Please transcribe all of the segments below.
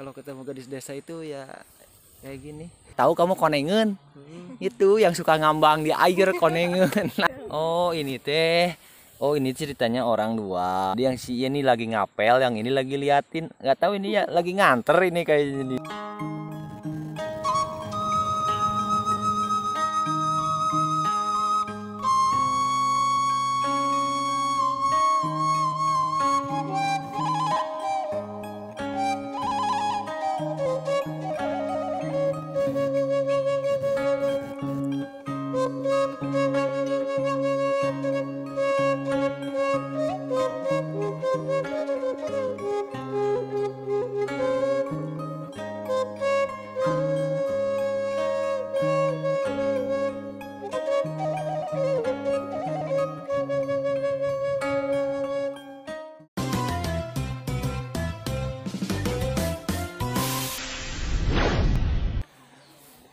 kalau ketemu gadis desa itu ya kayak gini tahu kamu konengen hmm. itu yang suka ngambang di air konengen oh ini teh oh ini ceritanya orang dua dia yang si ini lagi ngapel yang ini lagi liatin nggak tahu ini ya lagi nganter ini kayak ini.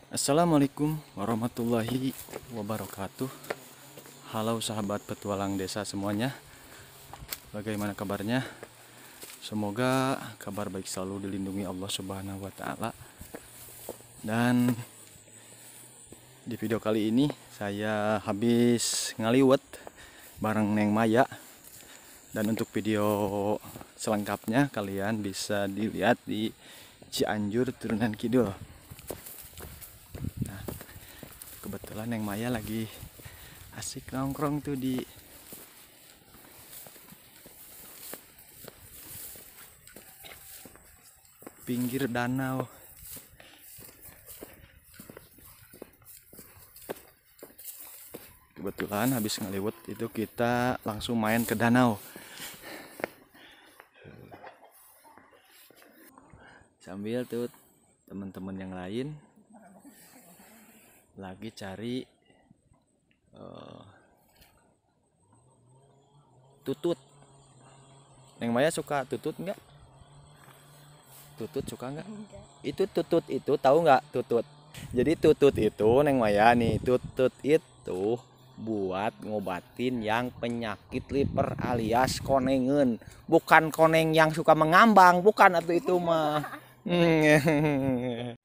Assalamualaikum warahmatullahi wabarakatuh Halo sahabat petualang desa semuanya Bagaimana kabarnya? Semoga kabar baik selalu dilindungi Allah subhanahu wa ta'ala Dan di video kali ini saya habis ngaliwet bareng Neng Maya Dan untuk video selengkapnya kalian bisa dilihat di Cianjur Turunan Kidul kebetulan Neng Maya lagi asik nongkrong tuh di pinggir danau kebetulan habis ngeliwet itu kita langsung main ke danau sambil tuh teman-teman yang lain lagi cari uh, tutut Neng Maya suka tutut enggak Tutut suka enggak. Itu tutut itu tahu enggak tutut? Jadi tutut itu Neng Maya nih tutut itu buat ngobatin yang penyakit liver alias konengen bukan koneng yang suka mengambang bukan atau itu mah hmm.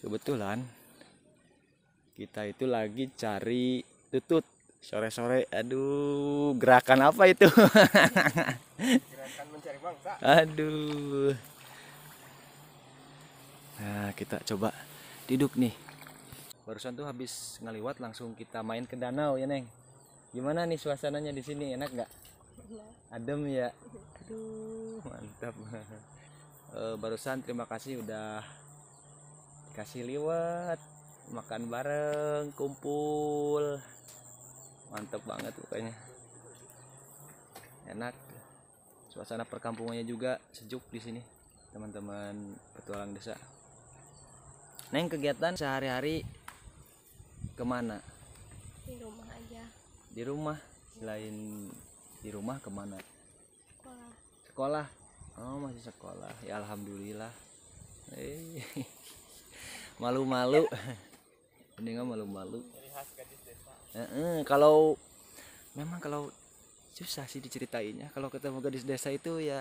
kebetulan kita itu lagi cari tutut sore-sore aduh gerakan apa itu gerakan mencari bangsa. aduh nah kita coba duduk nih barusan tuh habis ngeliwat langsung kita main ke danau ya neng gimana nih suasananya di sini enak nggak adem ya aduh mantap eh, barusan terima kasih udah kasih liwat makan bareng kumpul mantep banget pokoknya enak suasana perkampungannya juga sejuk di sini teman-teman petualang desa neng kegiatan sehari-hari kemana di rumah aja di rumah selain di rumah kemana sekolah sekolah oh masih sekolah ya alhamdulillah eh malu-malu ya. ini nggak malu-malu kalau memang kalau susah sih diceritainnya kalau ketemu gadis desa itu ya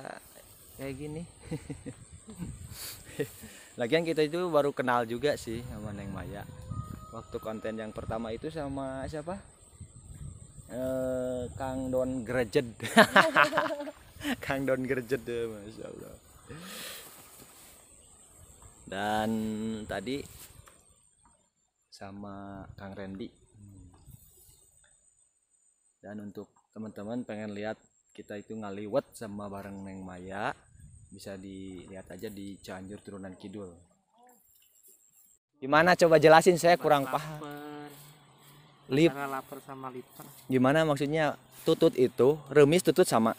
kayak gini lagian kita itu baru kenal juga sih sama Neng Maya waktu konten yang pertama itu sama siapa eh, Kang Don Grejed Kang Don Grejed ya, Masya Allah dan tadi sama Kang Randy dan untuk teman-teman pengen lihat kita itu ngaliwat sama bareng Neng Maya bisa dilihat aja di Cianjur Turunan Kidul gimana coba jelasin saya kurang Mas paham lip lapar sama liper gimana maksudnya tutut itu remis tutut sama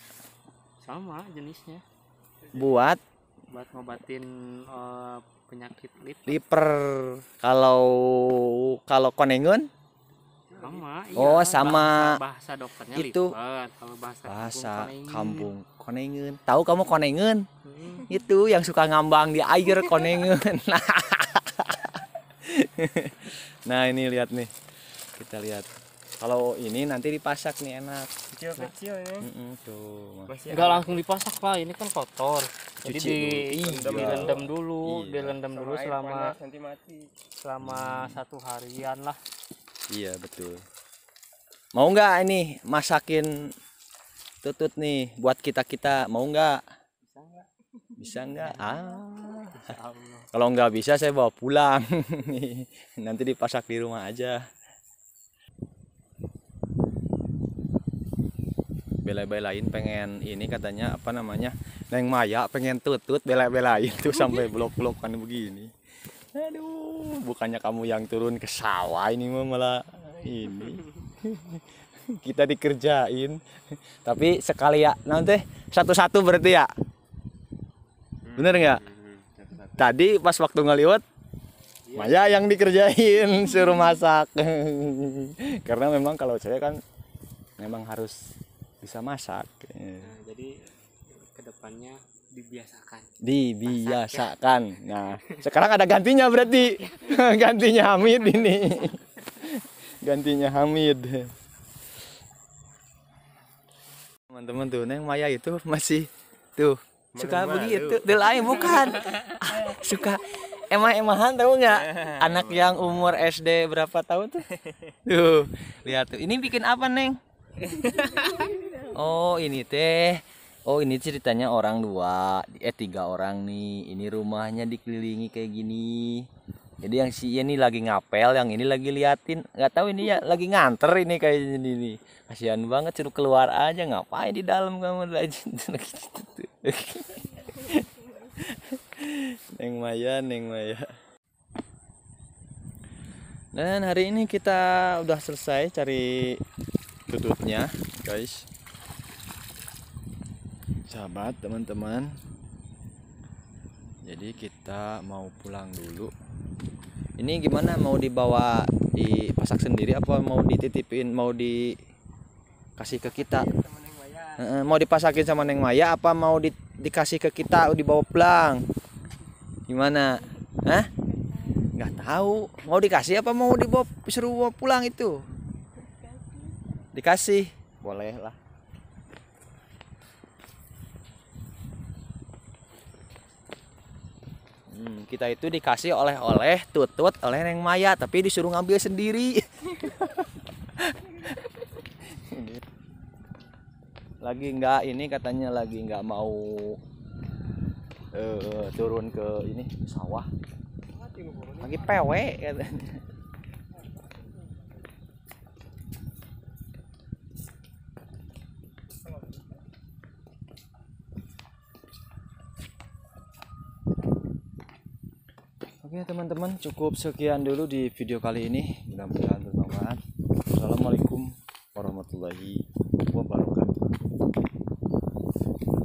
sama jenisnya buat buat ngobatin uh, penyakit liver. Gitu. liver. Kalau kalau konengun sama. Oh, iya, oh, sama bahasa, dokternya itu liver. Kalau bahasa, bahasa kampung konengun. Tahu kamu konengun? Hmm. Itu yang suka ngambang di air konengun. nah, ini lihat nih. Kita lihat kalau ini nanti dipasak nih enak kecil nah, kecil ya mm -mm, tuh Masih nggak langsung dipasak lah ini kan kotor Cuci jadi di iya. direndam dulu iya. direndam dulu selama nanti mati. selama hmm. satu harian lah iya betul mau nggak ini masakin tutut nih buat kita kita mau nggak bisa nggak bisa nggak ah kalau nggak bisa saya bawa pulang nanti dipasak di rumah aja bela belain pengen ini katanya apa namanya neng Maya pengen tutut bela-belain tuh sampai blok-blokan begini aduh bukannya kamu yang turun ke sawah ini malah ini kita dikerjain tapi sekali ya nanti satu-satu berarti ya hmm. bener nggak tadi pas waktu ngeliwat iya. Maya yang dikerjain suruh masak karena memang kalau saya kan memang harus bisa masak eh. nah, jadi kedepannya dibiasakan dibiasakan nah sekarang ada gantinya berarti gantinya Hamid ini gantinya Hamid teman-teman tuh neng Maya itu masih tuh suka Malu -malu. begitu lain bukan suka emang emahan tahu nggak anak yang umur SD berapa tahun tuh tuh lihat tuh ini bikin apa neng Oh ini teh Oh ini ceritanya orang dua Eh tiga orang nih Ini rumahnya dikelilingi kayak gini Jadi yang si ini lagi ngapel Yang ini lagi liatin Gak tahu ini ya lagi nganter ini kayaknya ini Kasian banget suruh keluar aja Ngapain di dalam kamu lagi Neng Maya Neng Maya dan hari ini kita udah selesai cari tututnya guys sahabat teman-teman jadi kita mau pulang dulu ini gimana mau dibawa di pasak sendiri apa mau dititipin mau dikasih ke kita mau dipasakin sama Neng Maya apa mau di, dikasih ke kita dibawa pulang gimana Hah? nggak tahu mau dikasih apa mau dibawa seru pulang itu dikasih boleh lah Hmm, kita itu dikasih oleh-oleh tutut oleh Neng Maya tapi disuruh ngambil sendiri. lagi nggak ini katanya lagi nggak mau uh, turun ke ini sawah. Lagi pewe katanya. Oke teman-teman cukup sekian dulu di video kali ini mudah-mudahan bermanfaat. Assalamualaikum warahmatullahi wabarakatuh.